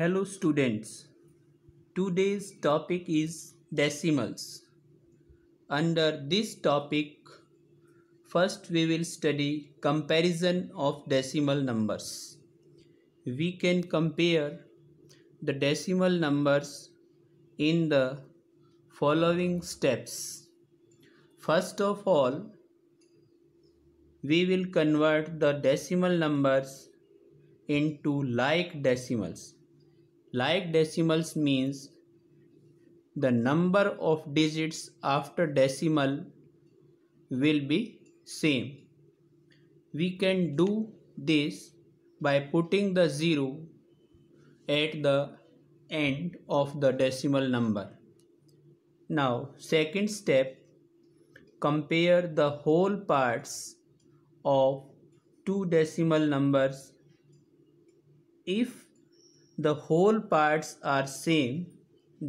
Hello students. Today's topic is decimals. Under this topic, first we will study comparison of decimal numbers. We can compare the decimal numbers in the following steps. First of all, we will convert the decimal numbers into like decimals like decimals means the number of digits after decimal will be same. We can do this by putting the 0 at the end of the decimal number. Now second step compare the whole parts of two decimal numbers if the whole parts are same,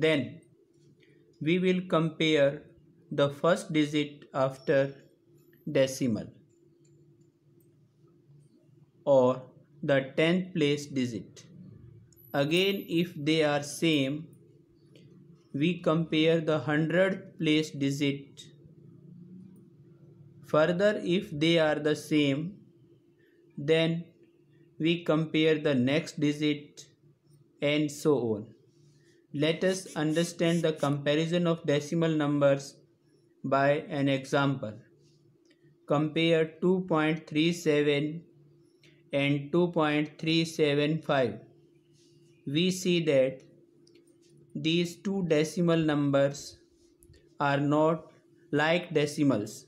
then we will compare the first digit after decimal or the 10th place digit. Again if they are same, we compare the 100th place digit. Further if they are the same, then we compare the next digit and so on. Let us understand the comparison of decimal numbers by an example. Compare 2.37 and 2.375. We see that these two decimal numbers are not like decimals.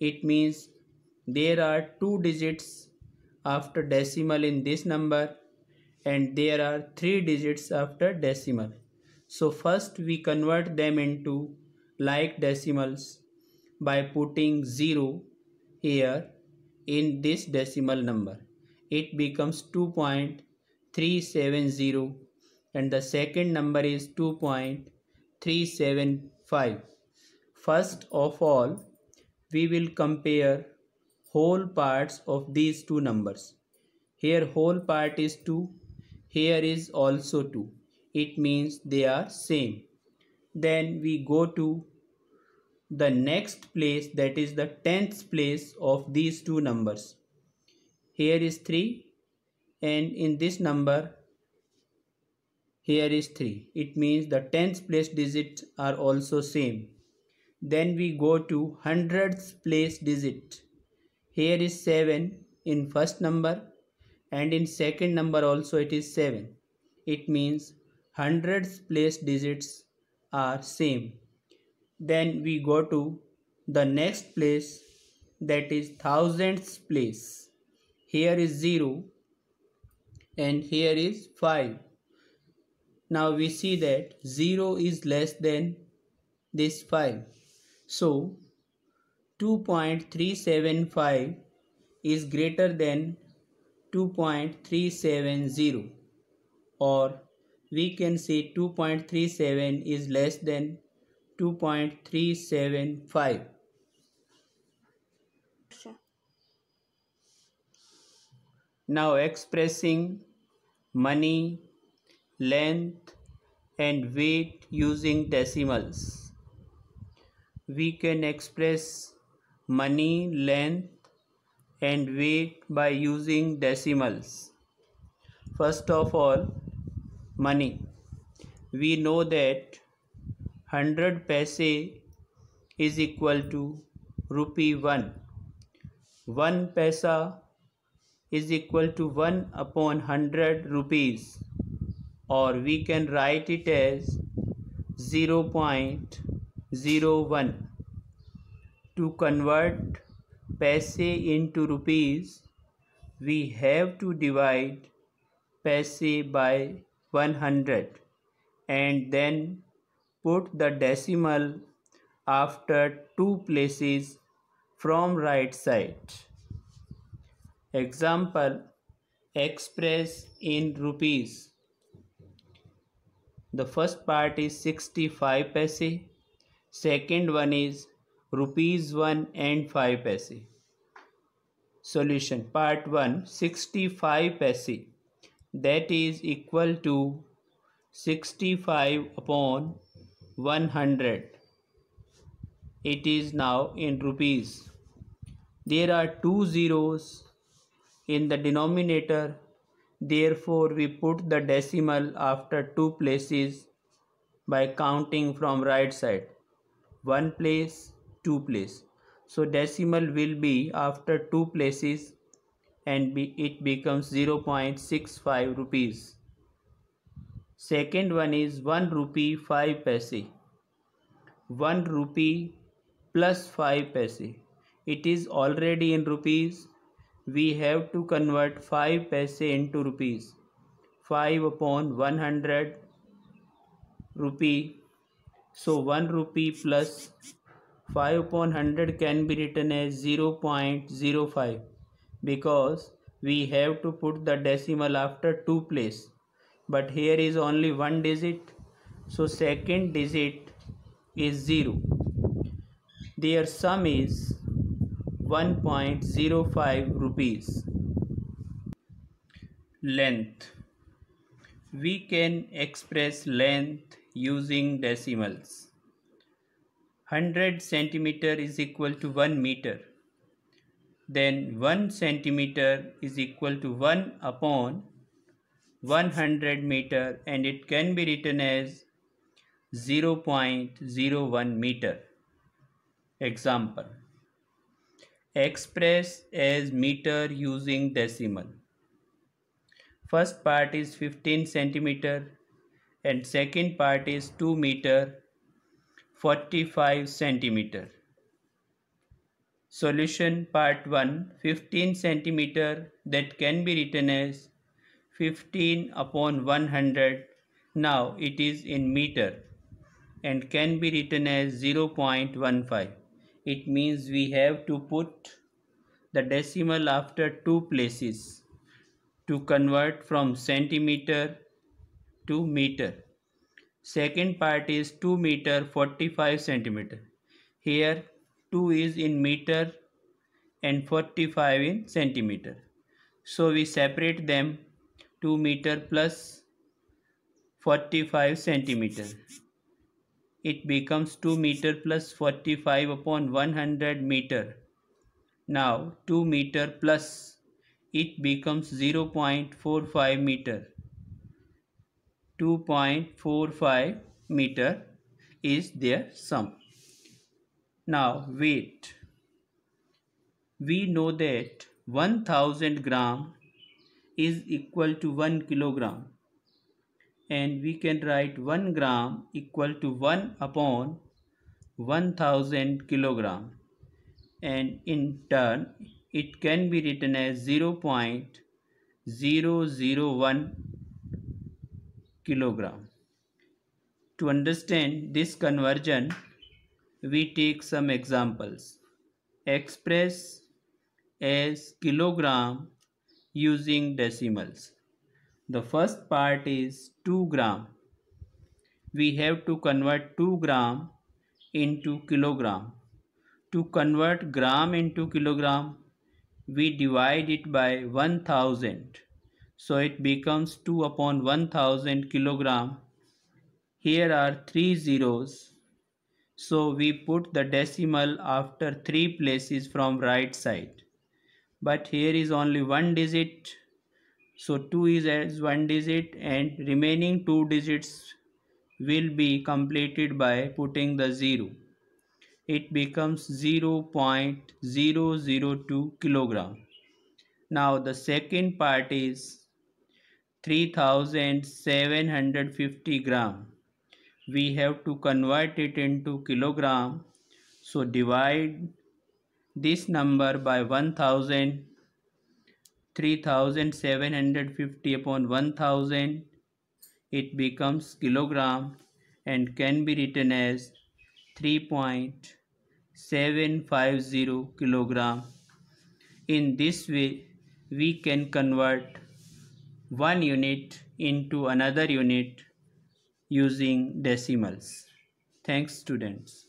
It means there are two digits after decimal in this number and there are three digits after decimal. So first we convert them into like decimals by putting 0 here in this decimal number. It becomes 2.370 and the second number is 2.375. First of all, we will compare whole parts of these two numbers. Here whole part is 2 here is also 2 it means they are same then we go to the next place that is the 10th place of these two numbers here is 3 and in this number here is 3 it means the 10th place digits are also same then we go to 100th place digit here is 7 in first number and in second number also it is 7. It means hundreds place digits are same. Then we go to the next place that is thousandths place. Here is 0 and here is 5. Now we see that 0 is less than this 5. So 2.375 is greater than 2.370 or we can say 2.37 is less than 2.375. Sure. Now expressing money, length and weight using decimals. We can express money, length and weight by using decimals. First of all, money. We know that 100 paise is equal to rupee 1. 1 paisa is equal to 1 upon 100 rupees or we can write it as 0.01 to convert paise into rupees, we have to divide paise by 100 and then put the decimal after two places from right side. Example express in rupees. The first part is 65 paise, second one is rupees 1 and 5 paise solution part 1 65 paise that is equal to 65 upon 100 it is now in rupees there are two zeros in the denominator therefore we put the decimal after two places by counting from right side one place two place so decimal will be after two places and be, it becomes 0.65 rupees second one is 1 rupee 5 paise 1 rupee plus 5 paise it is already in rupees we have to convert 5 paise into rupees 5 upon 100 rupee so 1 rupee plus 5 upon 100 can be written as 0.05 because we have to put the decimal after 2 place but here is only one digit so second digit is 0 their sum is 1.05 rupees length we can express length using decimals 100 centimeter is equal to 1 meter then 1 centimeter is equal to 1 upon 100 meter and it can be written as 0.01 meter example express as meter using decimal first part is 15 centimeter and second part is 2 meter 45 centimeter. Solution part 1 15 centimeter that can be written as 15 upon 100 now it is in meter and can be written as 0.15 it means we have to put the decimal after two places to convert from centimeter to meter Second part is 2 meter 45 centimeter. Here 2 is in meter and 45 in centimeter. So we separate them 2 meter plus 45 centimeter. It becomes 2 meter plus 45 upon 100 meter. Now 2 meter plus it becomes 0.45 meter 2.45 meter is their sum. Now weight. We know that 1000 gram is equal to 1 kilogram and we can write 1 gram equal to 1 upon 1000 kilogram and in turn it can be written as 0.001 kilogram. To understand this conversion, we take some examples. Express as kilogram using decimals. The first part is 2 gram. We have to convert 2 gram into kilogram. To convert gram into kilogram, we divide it by 1000 so it becomes 2 upon 1000 kilogram. Here are three zeros. So we put the decimal after three places from right side. But here is only one digit. So 2 is as one digit and remaining two digits will be completed by putting the 0. It becomes 0.002 kilogram. Now the second part is 3750 gram we have to convert it into kilogram so divide this number by 1000 3750 upon 1000 it becomes kilogram and can be written as 3.750 kilogram in this way we can convert one unit into another unit using decimals. Thanks students.